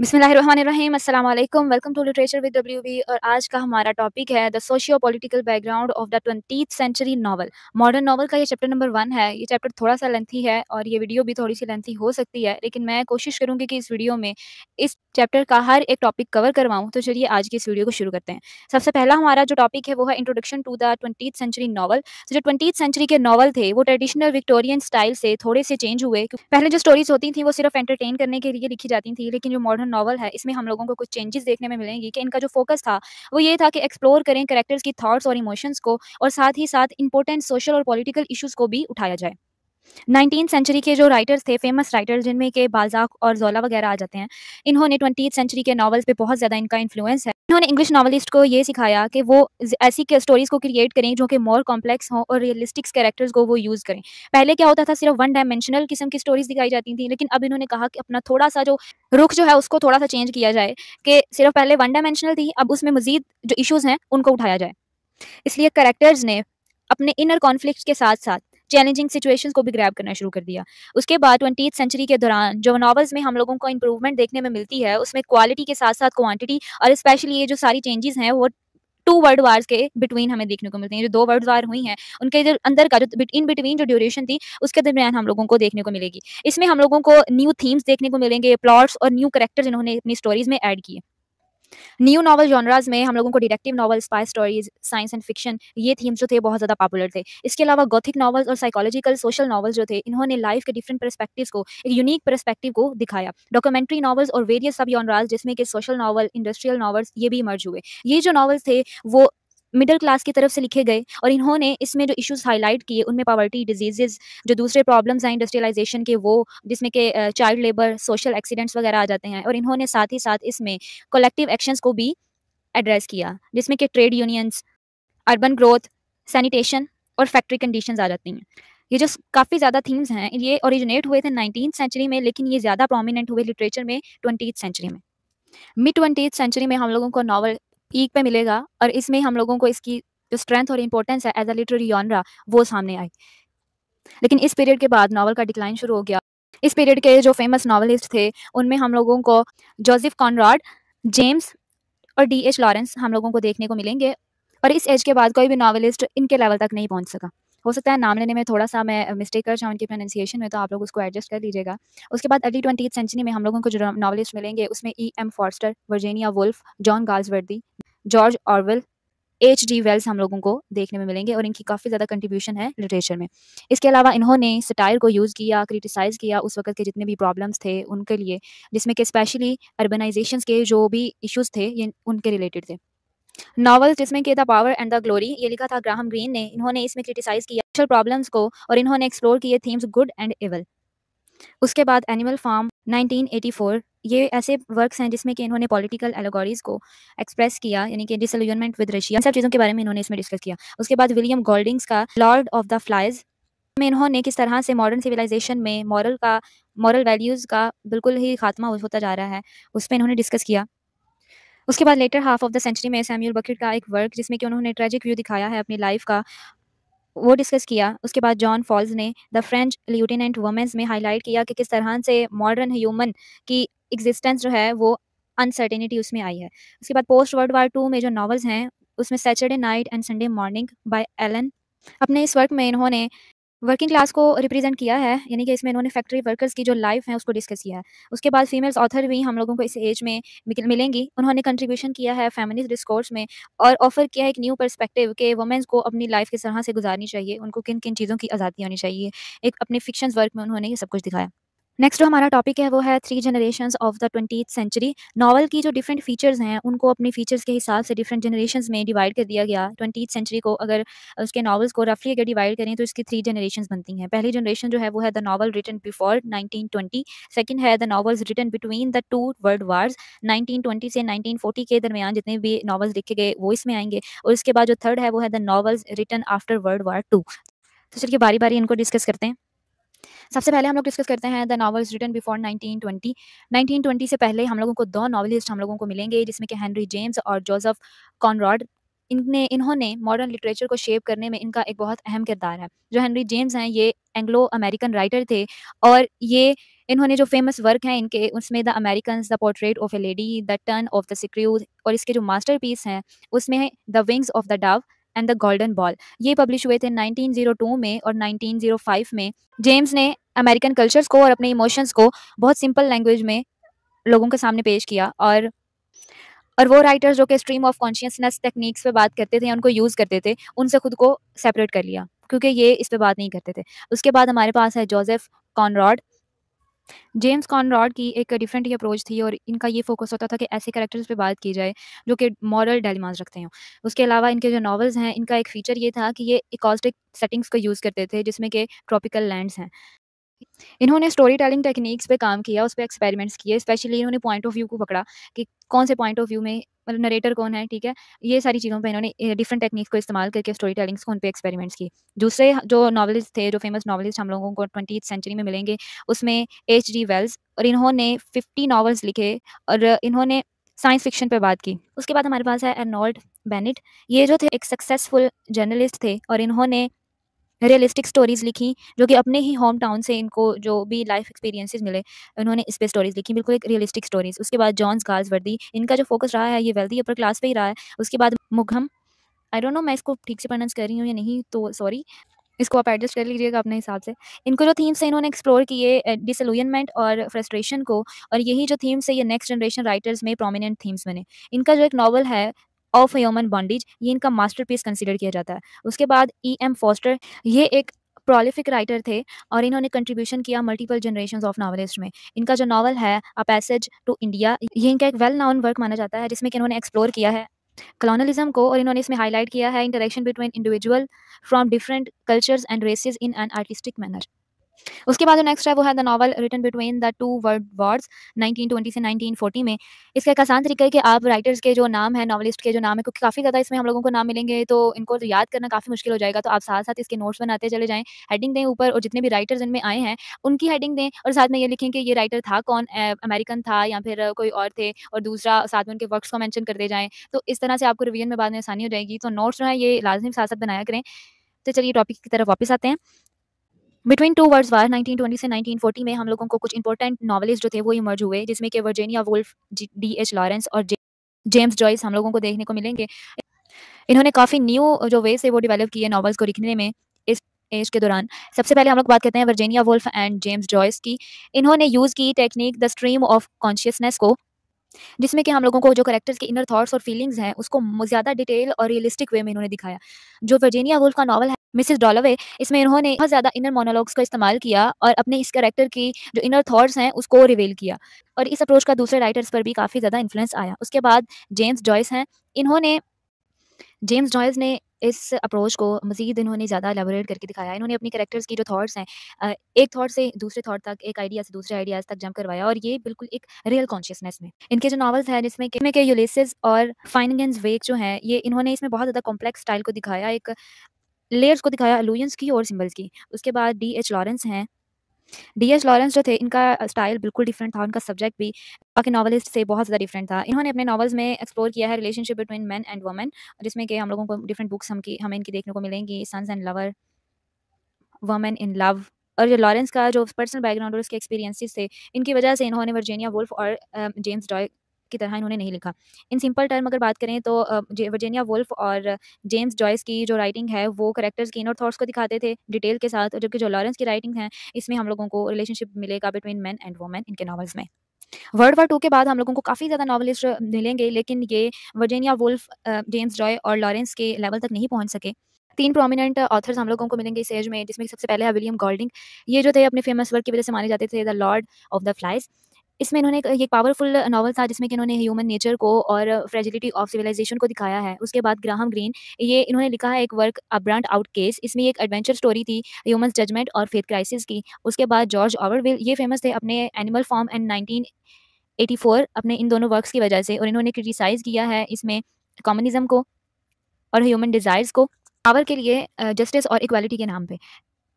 बिसमीम welcome to literature with W B और आज का हमारा टॉपिक है the socio political background of the twenty century novel modern novel का ये चैप्टर नंबर वन है ये चैप्टर थोड़ा सा लेंथी है और ये वीडियो भी थोड़ी सी लेंथी हो सकती है लेकिन मैं कोशिश करूँगी कि इस वीडियो में इस चैप्टर का हर एक टॉपिक कवर करवाऊँ तो चलिए आज की इस वीडियो को शुरू करते हैं सबसे पहला हमारा जो टॉपिक है वो है introduction to the twenty century novel जो ट्वेंटी सेंचुरी के नॉवल थे वो ट्रेडिशनल विक्टोरियन स्टाइल से थोड़े से चेंज हुए पहले जो स्टोरीज होती थी वो सिर्फ एंटरटेन करने के लिए लिखी जाती थी लेकिन जो मॉडर्न नॉवल है इसमें हम लोगों को कुछ चेंजेस देखने में मिलेंगी कि इनका जो फोकस था वो ये था कि एक्सप्लोर करें करेक्टर्स की थाट्स और इमोशंस को और साथ ही साथ इंपॉर्टेंट सोशल और पॉलिटिकल इशूज़ को भी उठाया जाए नाइनटीन सेंचुरी के जो राइटर्स थे फेमस राइटर्स जिनमें के बालजाक और जोला वगैरह आ जाते हैं इन्होंने ट्वेंटी सेंचुरी के नॉवल्स पे बहुत ज़्यादा इनका इन्फ्लुएंस है उन्होंने इंग्लिश नॉवलिस्ट को ये सिखाया कि वो ऐसी स्टोरीज को क्रिएट करें जो कि मोर कॉम्प्लेक्स हों और रियलिस्टिक्स कैरेक्टर्स को वो यूज़ करें पहले क्या होता था सिर्फ वन डायमेंशनल किस्म की स्टोरीज दिखाई जाती थी लेकिन अब इन्होंने कहा कि अपना थोड़ा सा जो रुख जो है उसको थोड़ा सा चेंज किया जाए कि सिर्फ पहले वन डायमेंशनल थी अब उसमें मजीद जो इशूज़ हैं उनको उठाया जाए इसलिए करेक्टर्स ने अपने इनर कॉन्फ्लिक्ट के साथ साथ चैलेंजिंग सिचुएशंस को भी ग्रैब करना शुरू कर दिया उसके बाद ट्वेंटी सेंचुरी के दौरान जो नॉवल्स में हम लोगों को इंप्रूवमेंट देखने में मिलती है उसमें क्वालिटी के साथ साथ क्वांटिटी और स्पेशली ये जो सारी चेंजेस हैं वो टू वर्ल्ड वार्स के बिटवीन हमें देखने को मिलते हैं जो दो वर्ल्ड वार हुई हैं उनके जो अंदर का जो इन बिटवीन जो ड्यूरेशन थी उसके दरमियान हम लोगों को देखने को मिलेगी इसमें हम लोगों को न्यू थीम्स देखने को मिलेंगे प्लॉट्स और न्यू करेक्टर्स इन्होंने अपनी स्टोरीज में ऐड किए न्यू नॉवल जॉनराज में हम लोगों को detective novel spy stories science and fiction ये थीम्स जो थे बहुत ज़्यादा पॉपुलर थे इसके अलावा गौथिक नॉवल्स और साइकोलॉजिकल सोशल नॉवल्स जो थे इन्होंने लाइफ के डिफरेंट परस्पेक्टिव को एक यूनिक परस्पेक्टिव को दिखाया डॉक्यूमेंट्री नॉवल्स और वेरियस सब जॉनराज जिसमें कि सोशल नॉवल इंडस्ट्रियल नॉवल्स ये भी मर्ज हुए ये जो नॉवल्स थे वो मिडिल क्लास की तरफ से लिखे गए और इन्होंने इसमें जो इश्यूज हाईलाइट किए उनमें पावर्टी डिजीजेज जो दूसरे प्रॉब्लम्स हैं इंडस्ट्रियलाइजेशन के वो जिसमें के चाइल्ड लेबर सोशल एक्सीडेंट्स वगैरह आ जाते हैं और इन्होंने साथ ही साथ इसमें कलेक्टिव एक्शंस को भी एड्रेस किया जिसमें कि trade unions urban growth sanitation और फैक्ट्री कंडीशन आ जाती हैं ये जो काफ़ी ज़्यादा थीम्स हैं ये ओरिजिनेट हुए थे नाइनटीन सेंचुरी में लेकिन ये ज़्यादा प्रोमिनेंट हुए लिटरेचर में ट्वेंटी सेंचुरी में मिड ट्वेंटी सेंचुरी में हम लोगों को नावल पीक पे मिलेगा और इसमें हम लोगों को इसकी जो स्ट्रेंथ और इम्पोर्टेंस है एज अ लिटरेरी ऑनरा वो सामने आई लेकिन इस पीरियड के बाद नावल का डिक्लाइन शुरू हो गया इस पीरियड के जो फेमस नावलिस्ट थे उनमें हम लोगों को जोसेफ कॉनराड जेम्स और डी एच लॉरेंस हम लोगों को देखने को मिलेंगे और इस एज के बाद कोई भी नावलिस्ट इनके लेवल तक नहीं पहुंच सका हो सकता है नाम लेने में थोड़ा सा मैं मिस्टेक कर जाऊँ उनकी प्रोनाउंसिएशन में तो आप लोग उसको एडजस्ट कर लीजिएगा उसके बाद अर्ली ट्वेंटी सेंचुरी में हम लोगों को जो नॉवलिस्ट मिलेंगे उसमें E M Forster Virginia Woolf John Galsworthy George Orwell H D Wells हम लोगों को देखने में मिलेंगे और इनकी काफ़ी ज़्यादा कंट्रीब्यूशन है लिटरेचर में इसके अलावा इन्होंने सटायर को यूज़ किया क्रिटिसाइज़ किया उस वक्त के जितने भी प्रॉब्लम्स थे उनके लिए जिसमें कि स्पेशली अर्बनाइजेशन के जो भी इश्यूज़ थे ये उनके रिलेटेड थे नॉवल जिसमें के the power and the glory ये लिखा था ग्राहम ग्रीन ने इन्होंने इसमें क्रिटिसाइज किया प्रॉब्लम्स को और इन्होंने एक्सप्लोर किए थीम्स गुड एंड एवल उसके बाद एनिमल फार्म 1984 ये ऐसे वर्क्स हैं जिसमें कि इन्होंने पॉलिटिकल एलोगॉरीज को एक्सप्रेस किया यानी कि डिसल्यूनमेंट विद रशिया सब चीज़ों के बारे में इन्होंने इसमें डिस्कस किया उसके बाद विलियम गोल्डिंग्स का लॉर्ड ऑफ द फ्लाइज में इन्होंने किस तरह से मॉडर्न सिविलाइजेशन में मॉरल का मॉरल वैल्यूज़ का बिल्कुल ही खात्मा होता जा रहा है उस पर इन्होंने डिस्कस किया उसके बाद later half of the century में सैम्यूल बकेट का एक वर्क जिसमें कि उन्होंने ट्रेजिक व्यू दिखाया है अपनी लाइफ का वो डिस्कस किया उसके बाद जॉन फॉल्स ने द फ्रेंच ल्यूटिनेंट वुमेंस में हाईलाइट किया कि किस तरह से मॉडर्न ह्यूमन की एग्जिस्टेंस जो है वो अनसर्टेनिटी उसमें आई है उसके बाद पोस्ट वर्ल्ड वार टू में जो नॉवल्स हैं उसमें Saturday night and Sunday morning by Alan अपने इस वर्क में इन्होंने वर्किंग क्लास को रिप्रेजेंट किया है यानी कि इसमें इन्होंने फैक्ट्री वर्कर्स की जो लाइफ है उसको डिस्कस किया है उसके बाद फीमेल्स ऑथर भी हम लोगों को इस एज में मिलेंगी उन्होंने कंट्रीब्यूशन किया है फैमिली डिस्कोर्स में और ऑफर किया है एक न्यू परस्पेक्टिव के वुमेंस को अपनी लाइफ किस तरह से गुजारनी चाहिए उनको किन किन चीज़ों की आज़ादी होनी चाहिए एक अपने फिक्शन वर्क में उन्होंने ये सब कुछ दिखाया नेक्स्ट जो हमारा टॉपिक है वो है three generation of the twenty century novel की जो डिफरेंट फीचर्स हैं उनको अपने फीचर्स के हिसाब से डिफरेंट जनरेशन में डिवाइड कर दिया गया ट्वेंटी सेंचुरी को अगर उसके नॉवल्स को रफली अगर डिवाइड करें तो इसकी थ्री जनरेशन बनती हैं पहली जनरेशन जो है वो है the novel written before nineteen twenty second है the novels written between the two world wars nineteen twenty से नाइनटीन फोर्टी के दरमियान जितने भी नावल्स लिखे गए वो इसमें आएंगे और इसके बाद जो थर्ड है वो है the novels written after world war two तो चलिए बारी बारी इनको डिस्कस करते हैं सबसे पहले हम लोग डिस्कस करते हैं द नॉवल्स रिटन बिफोर 1920 1920 से पहले हम लोगों को दो नॉवलिस्ट हम लोगों को मिलेंगे जिसमें कि हेनरी जेम्स और जोसेफ कॉनराड इनने इन्होंने मॉडर्न लिटरेचर को शेप करने में इनका एक बहुत अहम किरदार है जो हेनरी जेम्स हैं ये एंग्लो अमेरिकन राइटर थे और ये इन्होंने जो फेमस वर्क हैं इनके उसमें the American the portrait of a lady the turn of the screw और इसके जो मास्टर हैं उसमें है the wings of the dove and the golden bowl ये पब्लिश हुए थे 1902 में और 1905 में जेम्स ने अमेरिकन कल्चर्स को और अपने इमोशंस को बहुत सिंपल लैंग्वेज में लोगों के सामने पेश किया और और वो राइटर्स जो कि स्ट्रीम ऑफ कॉन्शियसनेस टेक्निक्स पे बात करते थे उनको यूज़ करते थे उनसे खुद को सेपरेट कर लिया क्योंकि ये इस पर बात नहीं करते थे उसके बाद हमारे पास है जोसेफ कॉनराड जेम्स कॉनराड की एक डिफरेंट ही अप्रोच थी और इनका ये फोकस होता था कि ऐसे करेक्टर्स पे बात की जाए जो कि मॉरल डेलिमाज रखते हों उसके अलावा इनके जो नॉवल्स हैं इनका एक फीचर ये था कि ये इकोस्टिक सेटिंग्स को यूज़ करते थे जिसमें कि ट्रॉपिकल लैंड्स हैं इन्होंने स्टोरी टेलिंग टेक्निक्स पे काम किया उस पर एक्सपेरिमेंट्स किए स्पेशली इन्होंने पॉइंट ऑफ व्यू को पकड़ा कि कौन से पॉइंट ऑफ व्यू में मतलब नरेटर कौन है ठीक है ये सारी चीज़ों पे इन्होंने डिफरेंट टेक्निक्स को इस्तेमाल करके स्टोरी टेलिंग्स को उन पर एक्सपेरिमेंट्स किए दूसरे जो नॉवलिस्ट थे जो फेमस नॉवलिस्ट हम लोगों को ट्वेंटी सेंचुरी में मिलेंगे उसमें एच डी वेल्स और इन्होंने फिफ्टी नॉवल्स लिखे और इन्होंने साइंस फिक्शन पे बात की उसके बाद हमारे पास है एनॉल्ड बेनिट ये जो थे एक सक्सेसफुल जर्नलिस्ट थे और इन्होंने रियलिस्टिक स्टोरीज़ लिखी जो कि अपने ही होम टाउन से इनको जो भी लाइफ एक्सपीरियंसेस मिले उन्होंने इस पर स्टोरीज़ लिखी बिल्कुल एक रियलिस्टिक स्टोरीज़ उसके बाद जॉन्स गार्ल्स वर्दी इनका जो फोकस रहा है ये वेल्दी अपर क्लास पे ही रहा है उसके बाद मुगम आई डोंट नो मैं इसको ठीक से प्रोनाउंस कर रही हूँ या नहीं तो सॉरी इसको आप एडजस्ट कर लीजिएगा अपने हिसाब से इनको जो थीम्स हैं इन्होंने एक्सप्लोर किए डिसलूनमेंट और फ्रस्ट्रेशन को और यही जो थीम्स है ये नेक्स्ट जनरेशन राइटर्स में प्रोमिनेंट थीम्स बने इनका जो एक नॉवल है ऑफ ह्यूमन बॉन्डेज ये इनका मास्टरपीस कंसीडर किया जाता है उसके बाद ई एम फॉस्टर ये एक प्रोलिफिक राइटर थे और इन्होंने कंट्रीब्यूशन किया मल्टीपल जनरेशन ऑफ नावलिस्ट में इनका जो नावल है अ पैसेज टू इंडिया ये इनका एक वेल नाउन वर्क माना जाता है जिसमें कि इन्होंने एक्सप्लोर किया है कलोनलिज्म को और इन्होंने इसमें हाईलाइट किया है interaction between individual from different cultures and races in an artistic manner उसके बाद जो नेक्स्ट है वो है the novel written between the two world wars 1920 से 1940 में इसका एक आसान तरीका है कि आप राइटर्स के जो नाम है नावलिस्ट के जो नाम है क्योंकि काफ़ी ज़्यादा इसमें हम लोगों को नाम मिलेंगे तो इनको याद करना काफ़ी मुश्किल हो जाएगा तो आप साथ साथ इसके नोट्स बनाते चले जाएँ हेडिंग दें ऊपर और जितने भी राइटर्स इनमें आए हैं उनकी हेडिंग दें और साथ में ये लिखें कि ये राइटर था कौन अमेरिकन था या फिर कोई और थे और दूसरा साथ में उनके वर्क्स को मैंशन करते जाएँ तो इस तरह से आपको रिविजन में बाद में आसानी हो जाएगी तो नोट्स जो है ये लाजमी साथ साथ बनाया करें तो चलिए टॉपिक की तरफ वापस आते हैं बिटवीन टू वर्ड्स वार 1920 से 1940 में हम लोगों को कुछ इंपॉर्टेंट नॉवलिस्ट जो थे वो इमर्ज हुए जिसमें कि Virginia Woolf D H Lawrence और जेम्स जॉयस हम लोगों को देखने को मिलेंगे इन्होंने काफ़ी न्यू जो वे है वो डेवलप किए नॉवल्स को लिखने में इस एज के दौरान सबसे पहले हम लोग बात करते हैं Virginia Woolf and James Joyce की इन्होंने यूज़ की technique the stream of consciousness को जिसमें कि हम लोगों को जो करेक्टर्स के इनर थॉट्स और फीलिंग्स हैं उसको ज़्यादा डिटेल और रियलिस्टिक वे में इन्होंने दिखाया जो वर्जीनिया वुल्फ का नॉवल है मिसेस डॉलोवे इसमें इन्होंने बहुत ज़्यादा इनर मोनोलॉग्स का इस्तेमाल किया और अपने इस करेक्टर की जो इनर थॉट्स हैं उसको रिवील किया और इस अप्रोच का दूसरे राइटर्स पर भी काफ़ी ज़्यादा इन्फ्लुएंस आया उसके बाद जेम्स जॉयस हैं इन्होंने जेम्स जॉयस ने इस अप्रोच को मज़ीद इन्होंने ज़्यादा एलेबोरेट करके दिखाया इन्होंने अपनी करेक्टर्स की जो थाट्स हैं एक थाट से दूसरे थाट तक एक आइडिया से दूसरे आइडियाज़ तक जम करवाया और ये बिल्कुल एक रियल कॉन्शियसनेस में इनके जो नॉवल्स हैं जिसमें किमे के यूलिस और फाइनगेंस वेक जो हैं ये इन्होंने इसमें बहुत ज़्यादा कॉम्प्लेक्स स्टाइल को दिखाया एक लेयर्स को दिखाया अलूजन्स की और सिम्बल्स की उसके बाद डी एच लॉरेंस हैं डी एच लॉरेंस जो थे इनका स्टाइल बिल्कुल डिफरेंट था उनका सब्जेक्ट भी बाकी नॉवलिस्ट से बहुत ज़्यादा डिफरेंट था इन्होंने अपने नावल्स में एक्सप्लोर किया है relationship between man and women जिसमें कि हम लोगों को डिफरेंट बुक्स हम की हमें इनकी देखने को मिलेंगी sons and lover women in love और जो लॉरेंस का जो पर्सनल बैकग्राउंड और उसके एक्सपीरियंसिस थे इनकी वजह से इन्होंने वर्जीनिया वुल्फ और जेम्स डॉय की तरह इन्होंने नहीं लिखा इन सिंपल टर्म अगर बात करें तो वर्जेनिया वुल्फ और जेम्स जॉयस की जो राइटिंग है वो करेक्टर्स की इन और थॉट्स को दिखाते थे डिटेल के साथ जबकि जो लॉरेंस की राइटिंग है इसमें हम लोगों को रिलेशनशिप मिलेगा बिटवीन मैन एंड वुमेन इनके नॉवल्स में वर्ल्ड वार टू के बाद हम लोगों को काफ़ी ज़्यादा नॉवलिस्ट मिलेंगे लेकिन ये वर्जेनिया वुल्फ जेम्स जॉय और लॉरेंस के लेवल तक नहीं पहुंच सके तीन प्रोमिनेंट ऑथर्स हम लोगों को मिलेंगे इस एज में जिसमें सबसे पहले है विलियम गॉल्डिंग ये जो थे अपने फेमस वर्क की वजह से माने जाते थे the lord of the flies इसमें इन्होंने एक ये पावरफुल नॉवल था जिसमें कि इन्होंने ह्यूमन नेचर को और फ्रेजिलिटी ऑफ सिविलाइजेशन को दिखाया है उसके बाद ग्राहम ग्रीन ये इन्होंने लिखा है एक वर्क अब्रांड आउट केस इसमें एक एडवेंचर स्टोरी थी ह्यूमन जजमेंट और फेथ क्राइसिस की उसके बाद जॉर्ज ऑवरविल ये फेमस थे अपने एनिमल फॉर्म एंड नाइनटीन अपने इन दोनों वर्क्स की वजह से और इन्होंने क्रिटिसाइज़ किया है इसमें कॉम्युनिज्म को और ह्यूमन डिज़ायर्स को पावर के लिए जस्टिस और इक्वालिटी के नाम पे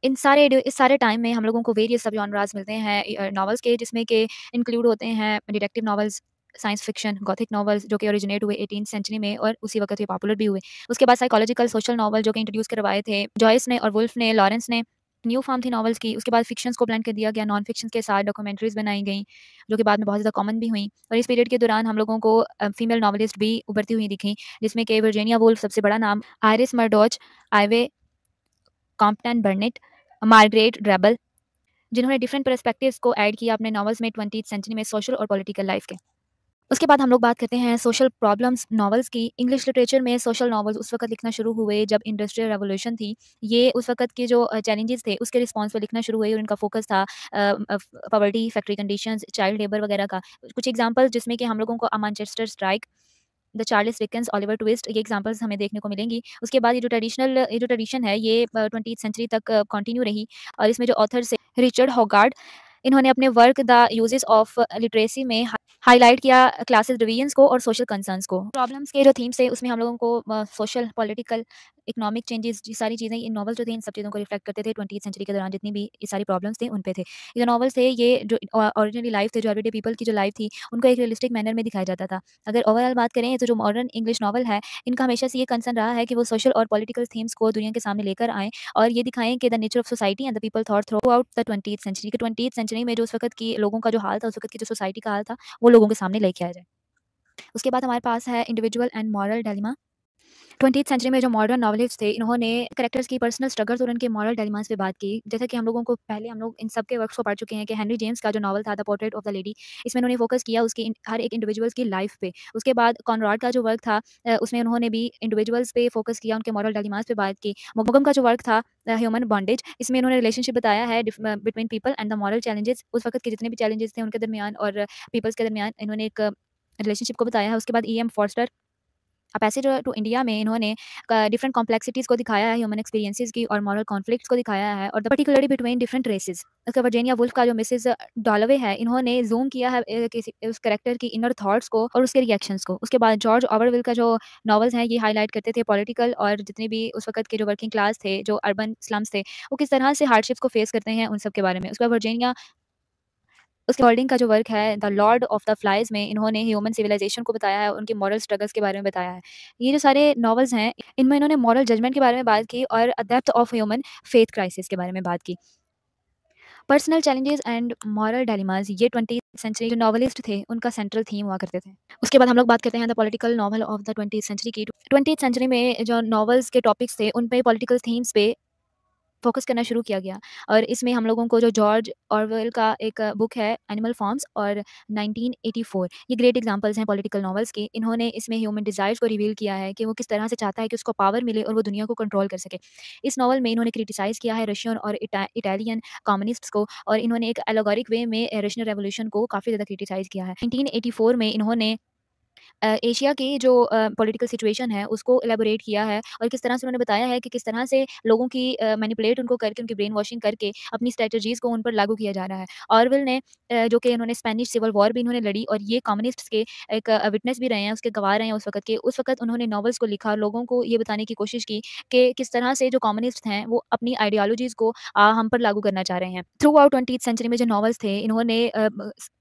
इन सारे इस सारे टाइम में हम लोगों को वेरियस सब जॉनराज मिलते हैं नॉवल्स के जिसमें के इंक्लूड होते हैं detective novels science fiction gothic novels जो कि ओरिजिनेट हुए एटीन सेंचुरी में और उसी वक्त ये पॉपुलर भी हुए उसके बाद साइकोलॉजिकल सोशल नॉवल जो कि इंट्रोड्यूस करवाए थे जॉयस ने और वुल्फ ने लॉरेंस ने न्यू फॉर्म थी नॉवल्स की उसके बाद फिक्शंस को ब्लेंड कर दिया गया नॉन फिक्शन के साथ डॉक्यूमेंट्रीज बनाई गई जो कि बाद में बहुत ज़्यादा कॉमन भी हुई और इस पीरियड के दौरान हम लोगों को फीमेल नॉवलिस्ट भी उभरती हुई दिखी जिसमें के वर्जेनिया वुल्फ सबसे बड़ा नाम Iris Murdoch Ivy Compton Burnett Margaret Drabble जिन्होंने डिफरेंट परस्पेक्टिव को ऐड किया अपने नॉवल्स में ट्वेंटी सेंचुरी में सोशल और पॉलिटिकल लाइफ के उसके बाद हम लोग बात करते हैं सोशल प्रॉब्लम्स नावल्स की इंग्लिश लिटरेचर में सोशल नावल्स उस वक्त लिखना शुरू हुए जब इंडस्ट्रियल रेवोल्यूशन थी ये उस वक्त के जो चैलेंजेस थे उसके रिस्पॉन्स पर लिखना शुरू हुए और इनका फोकस था poverty factory condition child labour वगैरह का कुछ एग्जाम्पल जिसमें कि हम लोगों को Manchester strike the Charles Dickens Oliver Twist ये एग्जाम्पल्स हमें देखने को मिलेंगी उसके बाद ये जो ट्रेडिशनल ये जो ट्रेडिशन है ये ट्वेंटी सेंचुरी तक कंटिन्यू रही और इसमें जो ऑथर से रिचर्ड हॉगार्ड इन्होंने अपने work the uses of literacy में हाईलाइट किया क्लासेस डिवीजन्स को और सोशल कंसर्न्स को प्रॉब्लम्स के जो थीम्स थे उसमें हम लोगों को सोशल पॉलिटिकल इकोनॉमिक चेंजेस ये सारी चीज़ें ये नॉवल्स जो थे इन सब चीज़ों को रिफ्लेक्ट करते थे ट्वेंटी सेंचुरी के दौरान जितनी भी ये सारी प्रॉब्लम्स थे उन पे थे ये जो नॉवल्स थे ये जो ऑरिजिनली लाइफ थे जो एवरीडे पीपल की जो लाइफ थी उनको एक रियलिस्टिक मैनर में दिखाया जाता था अगर ओवरऑल बात करें तो जो मॉडर्न इंग्लिश नॉवल है इनका हमेशा से ये कंसर्न रहा है कि वो सोशल और पॉलिटिकल थीम्स को दुनिया के सामने लेकर आएँ और ये दिखाएं कि the nature of society and the people thought throughout the twenty century के ट्वेंटी सेंचुरी में जो उस वक्त की लोगों का जो हाल था उस वक्त की जो सोसाइटी का हाल था वो लोगों के सामने लेके आ जाए उसके बाद हमारे पास है individual and moral dilemma twenty century में जो मॉडर्न नॉवलिस्ट थे इन्होंने करेक्टर्स की पर्सनल स्ट्रगल्स और उनके मॉरल डायलेमास पे बात की जैसे कि हम लोगों को पहले हम लोग इन सब के वर्क्स को पढ़ चुके हैं कि हेनरी जेम्स का जो नॉवल था the portrait of the lady इसमें उन्होंने फोकस किया उसकी हर एक इंडिविजुअल्स की लाइफ पे उसके बाद कॉनराड का जो वर्क था उसमें उन्होंने भी इंडिविजुअल्स पे फोकस किया उनके मॉरल डायलेमास पे बात की मुगम का जो वर्क था ह्यूमन बॉन्डेज इसमें उन्होंने रिलेशनशिप बताया है between people and the moral challenges उस वक्त के जितने भी चैलेंजेस थे उनके दरमियान और पीपल्स के दरमियान इन्होंने एक रिलेशनशिप को बताया है उसके बाद E M Forster a passage to India में इन्होंने डिफरेंट कॉम्प्लेक्सिटीज़ को दिखाया है ह्यूमन एक्सपीरियंसेस की और मॉरल कॉन्फ्लिक्ट को दिखाया है और the particularly between different races उसके बाद जेनिया वुल्फ का जो मिसेज डॉलवे है इन्होंने जूम किया है किसी उस करेक्टर की इनर थाट्स को और उसके रिएक्शन को उसके बाद जॉर्ज ऑवरविल का जो नॉवल्स हैं ये हाईलाइट करते थे पॉलिटिकल और जितने भी उस वक्त के जो वर्किंग क्लास थे जो अर्बन स्लम्स थे वो किस तरह से हार्डशिप्स को फेस करते हैं उन सब के बारे में उसके बाद वर्जेनिया उसके होल्डिंग का जो वर्क है the lord of the flies में इन्होंने ह्यूमन सिविलाइजेशन को बताया है उनके मॉरल स्ट्रगल्स के बारे में बताया है ये जो सारे नॉवल्स हैं इनमें इन्होंने मॉरल जजमेंट के बारे में बात की और a depth of human faith crisis के बारे में बात की personal challenges and moral dilemmas ये ट्वेंटी सेंचुरी जो नॉवलिस्ट थे उनका सेंट्रल थीम हुआ करते थे उसके बाद हम लोग बात करते हैं the political novel of the twenty century की ट्वेंटी सेंचुरी में जो नॉवल्स के टॉपिक्स थे उन पे पॉलिटिकल थीम्स पे फोकस करना शुरू किया गया और इसमें हम लोगों को जो जॉर्ज ऑरवेल का एक बुक है एनिमल फॉर्म्स और 1984 ये ग्रेट एग्जांपल्स हैं पॉलिटिकल नॉवल्स के इन्होंने इसमें ह्यूमन डिज़ायर्स को रिवील किया है कि वो किस तरह से चाहता है कि उसको पावर मिले और वो दुनिया को कंट्रोल कर सके इस नावल में इन्होंने क्रिटिसाइज़ किया है रशियन और इटालियन कम्युनिस्ट को और इन्होंने एक एलोगोरिक वे में रशियन रेवोल्यूशन को काफ़ी ज़्यादा क्रिटिसाइज़ किया है नाइनटीन में इन्होंने एशिया की जो पॉलिटिकल सिचुएशन है उसको एलेबोरेट किया है और किस तरह से उन्होंने बताया है कि किस तरह से लोगों की मैनिपुलेट उनको करके उनकी ब्रेन वॉशिंग करके अपनी स्ट्रेटजीज़ को उन पर लागू किया जा रहा है ऑरवेल ने जो कि उन्होंने स्पेनिश सिविल वॉर भी इन्होंने लड़ी और ये कम्युनिस्ट्स के एक विटनेस भी रहे हैं उसके गवाह रहे हैं उस वक्त के उस वक्त उन्होंने नॉवल्स को लिखा लोगों को ये बताने की कोशिश की कि किस तरह से जो कम्युनिस्ट हैं वो अपनी आइडियालॉजीज़ को हम पर लागू करना चाह रहे हैं थ्रू आउट ट्वेंटी सेंचुरी में जो नॉवल्स थे इन्होंने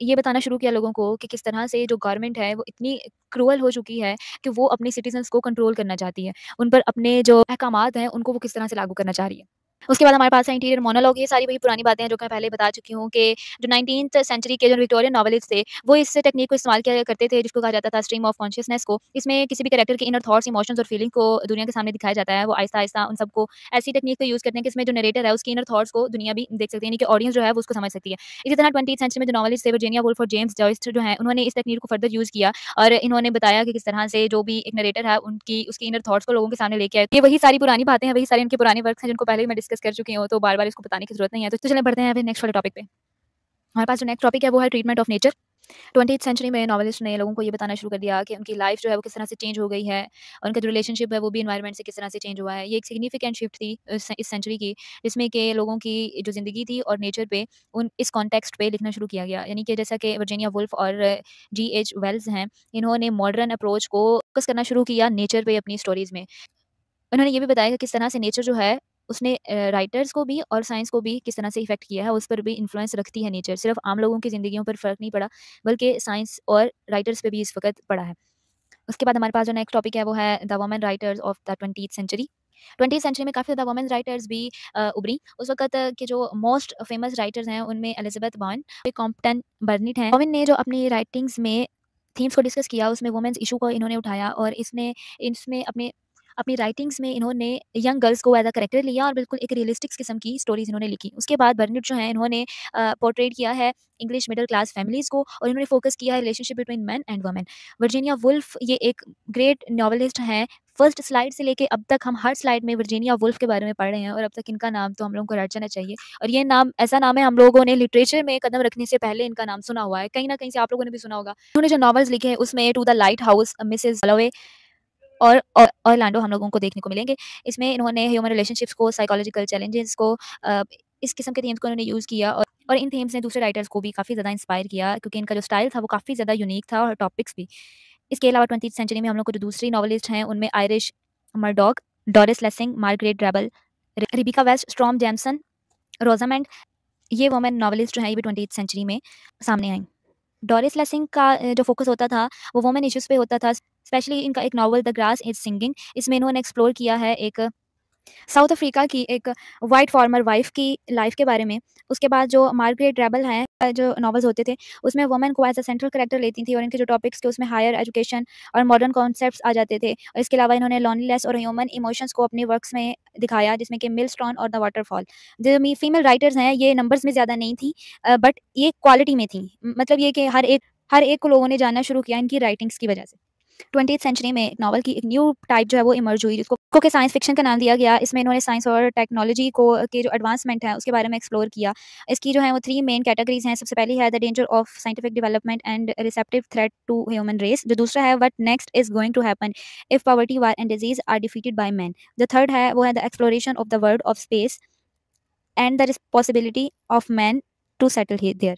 ये बताना शुरू किया लोगों को कि किस तरह से जो गवर्नमेंट है वो इतनी क्रूअल हो चुकी है कि वो अपने सिटीजन्स को कंट्रोल करना चाहती है उन पर अपने जो अहकाम हैं उनको वो किस तरह से लागू करना चाह रही है उसके बाद हमारे पास है इंटीरियर मोनोलॉग ये सारी वही पुरानी बातें हैं जो मैं पहले बता चुकी हूँ कि जो नाइनटीन सेंचुरी के जो विक्टोरियन नॉवलिस्ट थे वो इस टेक्निक को इस्तेमाल किया करते थे जिसको कहा जाता था स्ट्रीम ऑफ कॉन्शियसनेस को इसमें किसी भी करेक्टर के इनर थॉट्स इमोशन और फीलिंग को दुनिया के सामने दिखाया जाता है वो आहिस्ता आहिस्ता उन सबको ऐसी टेक्निक को यूज़ करते हैं कि इसमें जो नरेटर है उसकी इनर थॉट्स को दुनिया भी देख सकती है यानी कि ऑडियंस जो है वो उसको समझ सकती है इसी तरह ट्वेंटी सेंचुरी में जो नॉवलिस्ट थे वर्जीनिया वुल्फ और जेम्स जॉइस्ट जो है उन्होंने इस टेक्निक को फर्दर यूज़ किया और इन्होंने बताया कि किस तरह से जो भी एक नरेटर है उनकी उसकी इनर थॉट्स को लोगों के सामने लेके आए ये वही सारी पुरानी बातें हैं वही सारी इनके पुराने वर्क हैं जिनको पहले मैं डिस्कस कर चुके हो तो बार बार इसको बताने की जरूरत नहीं है तो चले बढ़ते हैं नेक्स्ट वाले टॉपिक पे हमारे पास जो नेक्स्ट टॉपिक है वो है treatment of nature twenty century में नॉवलिस्ट ने लोगों को ये बताना शुरू कर दिया कि उनकी लाइफ जो है वो किस तरह से चेंज हो गई है और उनका जो रिलेशनशिप है वो भी इन्वायरमेंट से किस तरह से चेंज हुआ है ये एक सिग्निफिकेंट शिफ्ट थी इस सेंचुरी की जिसमें कि लोगों की जो ज़िंदगी थी और नेचर पे उन इस कॉन्टेक्स्ट पे लिखना शुरू किया गया यानी कि जैसा कि वर्जीनिया वुल्फ और जी एच वेल्स हैं इन्होंने मॉडर्न अप्रोच को फोकस करना शुरू किया नेचर पर अपनी स्टोरीज़ में उन्होंने ये भी बताया कि किस तरह से नेचर जो है उसने राइटर्स को भी और साइंस को भी किस तरह से इफेक्ट किया है उस पर भी इन्फ्लुएंस रखती है नेचर सिर्फ आम लोगों की ज़िंदगियों पर फ़र्क नहीं पड़ा बल्कि साइंस और राइटर्स पर भी इस वक्त पड़ा है उसके बाद हमारे पास जो नेक्स्ट टॉपिक है वो है the women writers of the twenty century twenty century में काफ़ी ज़्यादा वमेन राइटर्स भी उभरी उस वक्त के जो मोस्ट फेमस राइटर्स हैं उनमें एलिजाबेथ बॉन कॉम्पटन बर्निट हैं वमेन ने जो अपनी राइटिंग्स में थीम्स को डिस्कस किया उसमें वुमेन्स इशू को इन्होंने उठाया और इसने इसमें अपने अपनी राइटिंग्स में इन्होंने यंग गर्ल्स को एज अ करेक्टर लिया और बिल्कुल एक रियलिस्टिक किस्म की स्टोरीज इन्होंने लिखी उसके बाद बर्निट जो है इन्होंने पोर्ट्रेट किया है इंग्लिश मिडिल क्लास फैमिलीज को और इन्होंने फोकस किया है relationship between man and women Virginia Woolf ये एक ग्रेट नॉवलिस्ट हैं फर्स्ट स्लाइड से लेके अब तक हम हर स्लाइड में वर्जीनिया वुल्फ के बारे में पढ़ रहे हैं और अब तक इनका नाम तो हम लोगों को रट जाना चाहिए और ये नाम ऐसा नाम है हम लोगों ने लिटरेचर में कदम रखने से पहले इनका नाम सुना हुआ है कहीं ना कहीं से आप लोगों ने भी सुना होगा उन्होंने जो नॉवल्स लिखे हैं उसमें to the lighthouse Mrs Dalloway और लैंडो हम लोगों को देखने को मिलेंगे इसमें इन्होंने ह्यूमन रिलेशनशिप्स को साइकोलॉजिकल चैलेंजेस को इस किस्म के थीम्स को इन्होंने यूज़ किया और और इन थीम्स ने दूसरे राइटर्स को भी काफ़ी ज़्यादा इंस्पायर किया क्योंकि इनका जो स्टाइल था वो काफ़ी ज़्यादा यूनिक था और टॉपिक्स भी इसके अलावा ट्वेंटी सेंचुरी में हम लोग को जो दूसरी नॉवलिस्ट हैं उनमें Iris Murdoch Doris Lessing Margaret Drabble Rebecca West Storm Jameson Rosamond ये वोमेन नॉवलिस्ट जो हैं ये भी ट्वेंटी सेंचुरी में सामने आई डॉरिस लेसिंग का जो फोकस होता था वो वोमेन इशूज़ पे होता था स्पेशली इनका एक novel the grass is singing इसमें इन्होंने एक्सप्लोर किया है एक साउथ अफ्रीका की एक वाइट फार्मर वाइफ की लाइफ के बारे में उसके बाद जो मार्गरेट रेबल हैं जो नॉवल्स होते थे उसमें वुमेन को एज अ सेंट्रल करेक्टर लेती थी और इनके जो टॉपिक्स थे उसमें हायर एजुकेशन और मॉडर्न कॉन्सेप्ट आ जाते थे और इसके अलावा इन्होंने लॉनलीनेस और ह्यूमन इमोशंस को अपने वर्क्स में दिखाया जिसमें कि मिल और द वाटरफॉल जो फीमेल राइटर्स हैं ये नंबर्स में ज़्यादा नहीं थी बट ये क्वालिटी में थी मतलब ये कि हर एक हर एक को लोगों ने जानना शुरू किया इनकी राइटिंग्स की वजह से ट्वेंटी सेंचुरी में नावल की एक न्यू टाइप जो है वो इमर्ज हुई जिसको के साइंस फिक्शन का नाम दिया गया इसमें इन्होंने साइंस और टेक्नोलॉजी को के जो एडवांसमेंट है उसके बारे में एक्सप्लोर किया इसकी जो है वो थ्री मेन कैटेगरीज हैं सबसे पहली है the danger of scientific development and receptive threat to human race जो दूसरा है what next is going to happen if poverty war and disease are defeated by man the third है वो है the exploration of the world of space and the responsibility of man to settle there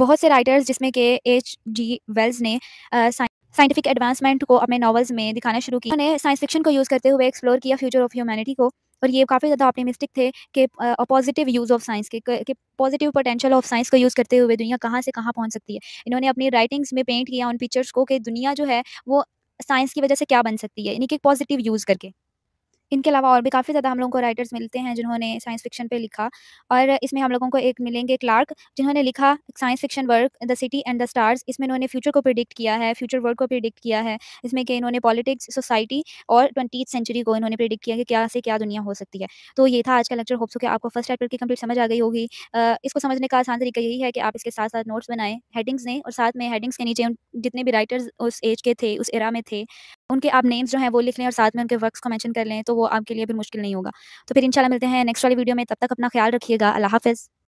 बहुत से writers जिसमें के H G Wells ने आ, scientific advancement को अपने नॉवल्स में दिखाना शुरू किया उन्होंने साइंस फिक्शन को यूज़ करते हुए एक्सप्लोर किया फ्यूचर ऑफ ह्यूमैनिटी को और ये काफ़ी ज़्यादा ऑप्टिमिस्टिक थे कि पॉजिटिव यूज़ ऑफ साइंस के कि पॉजिटिव पोटेंशियल ऑफ साइंस को यूज़ करते हुए दुनिया कहाँ से कहाँ पहुँच सकती है इन्होंने अपनी राइटिंग्स में पेंट किया उन पिक्चर्स को कि दुनिया जो है वो साइंस की वजह से क्या बन सकती है यानी कि पॉजिटिव यूज़ करके इनके अलावा और भी काफ़ी ज़्यादा हम लोगों को राइटर्स मिलते हैं जिन्होंने साइंस फिक्शन पे लिखा और इसमें हम लोगों को एक मिलेंगे क्लार्क जिन्होंने लिखा science fiction work the city and the stars इसमें इन्होंने फ्यूचर को प्रिडिक्ट किया है फ्यूचर वर्ल्ड को प्रिडिक्ट किया है इसमें कि इन्होंने पॉलिटिक्स सोसाइटी और ट्वेंटी सेंचुरी को इन्होंने प्रिडिक्ट किया कि क्या से क्या दुनिया हो सकती है तो ये था आज का लेक्चर होप्स कि आपको फर्स्ट चैप्टर की कंप्लीट समझ आ गई होगी इसको समझने का आसान तरीका यही है कि आप इसके साथ साथ नोट्स बनाएं हेडिंग्स दें और साथ में हेडिंग्स के नीचे जितने भी राइटर्स उस एज के थे उस एरा में थे उनके आप नेम्स जो हैं वो लिख लें और साथ में उनके वर्क्स को मैंशन कर लें तो वो आपके लिए फिर मुश्किल नहीं होगा तो फिर इंशाल्लाह मिलते हैं नेक्स्ट वाली वीडियो में तब तक अपना ख्याल रखिएगा अल्लाह हाफिज़